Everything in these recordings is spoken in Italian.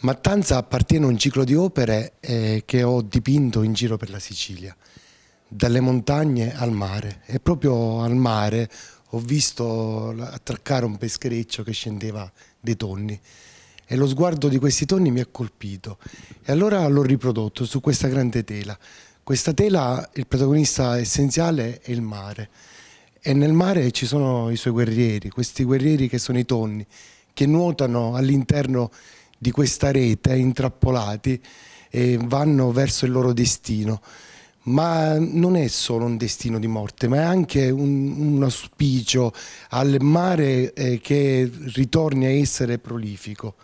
Mattanza appartiene a un ciclo di opere eh, che ho dipinto in giro per la Sicilia, dalle montagne al mare e proprio al mare ho visto attraccare un peschereccio che scendeva dei tonni e lo sguardo di questi tonni mi ha colpito e allora l'ho riprodotto su questa grande tela. Questa tela il protagonista essenziale è il mare e nel mare ci sono i suoi guerrieri, questi guerrieri che sono i tonni che nuotano all'interno di questa rete intrappolati e vanno verso il loro destino. Ma non è solo un destino di morte, ma è anche un, un auspicio al mare eh, che ritorni a essere prolifico.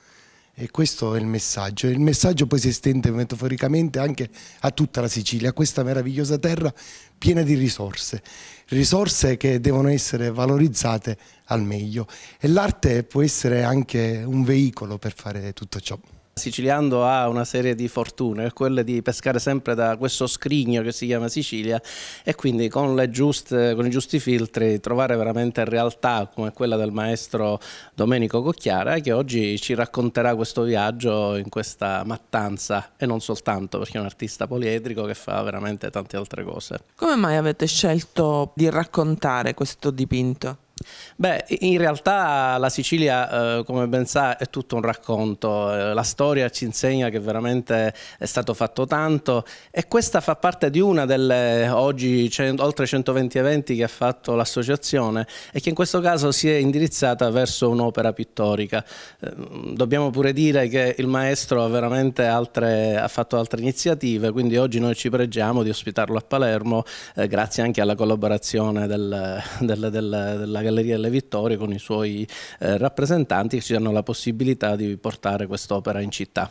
E questo è il messaggio. Il messaggio poi si estende metaforicamente anche a tutta la Sicilia, a questa meravigliosa terra piena di risorse, risorse che devono essere valorizzate al meglio. E l'arte può essere anche un veicolo per fare tutto ciò. Siciliano ha una serie di fortune, quelle di pescare sempre da questo scrigno che si chiama Sicilia e quindi con, giuste, con i giusti filtri trovare veramente realtà come quella del maestro Domenico Cocchiara che oggi ci racconterà questo viaggio in questa mattanza e non soltanto perché è un artista poliedrico che fa veramente tante altre cose. Come mai avete scelto di raccontare questo dipinto? Beh, in realtà la Sicilia, eh, come ben sa, è tutto un racconto. Eh, la storia ci insegna che veramente è stato fatto tanto e questa fa parte di una delle oggi oltre 120 eventi che ha fatto l'associazione e che in questo caso si è indirizzata verso un'opera pittorica. Eh, dobbiamo pure dire che il maestro ha veramente altre, ha fatto altre iniziative, quindi oggi noi ci pregiamo di ospitarlo a Palermo eh, grazie anche alla collaborazione del, del, del, della galleria Galleria delle Vittorie con i suoi eh, rappresentanti che ci danno la possibilità di portare quest'opera in città.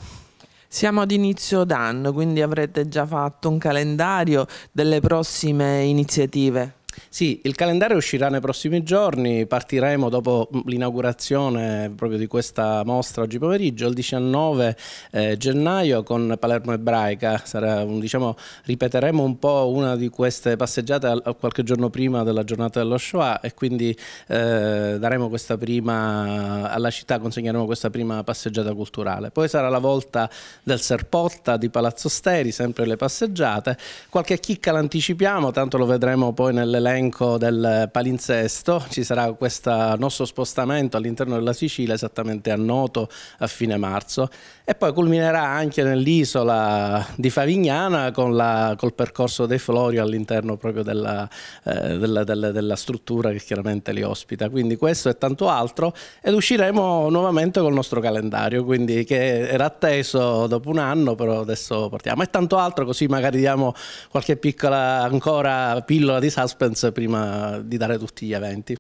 Siamo ad inizio d'anno, quindi avrete già fatto un calendario delle prossime iniziative. Sì, il calendario uscirà nei prossimi giorni, partiremo dopo mm, l'inaugurazione proprio di questa mostra oggi pomeriggio, il 19 eh, gennaio con Palermo Ebraica, Sarà, un, diciamo, ripeteremo un po' una di queste passeggiate al, qualche giorno prima della giornata dello Shoah e quindi eh, daremo questa prima, alla città consegneremo questa prima passeggiata culturale. Poi sarà la volta del Serpotta di Palazzo Steri, sempre le passeggiate, qualche chicca l'anticipiamo, tanto lo vedremo poi nell'elenco l'elenco del palinsesto, ci sarà questo nostro spostamento all'interno della Sicilia esattamente a Noto a fine marzo e poi culminerà anche nell'isola di Favignana con la, col percorso dei Florio all'interno proprio della, eh, della, della, della struttura che chiaramente li ospita. Quindi questo e tanto altro ed usciremo nuovamente col nostro calendario, quindi che era atteso dopo un anno, però adesso portiamo E tanto altro così magari diamo qualche piccola ancora pillola di suspense conference prima di dare tutti gli eventi.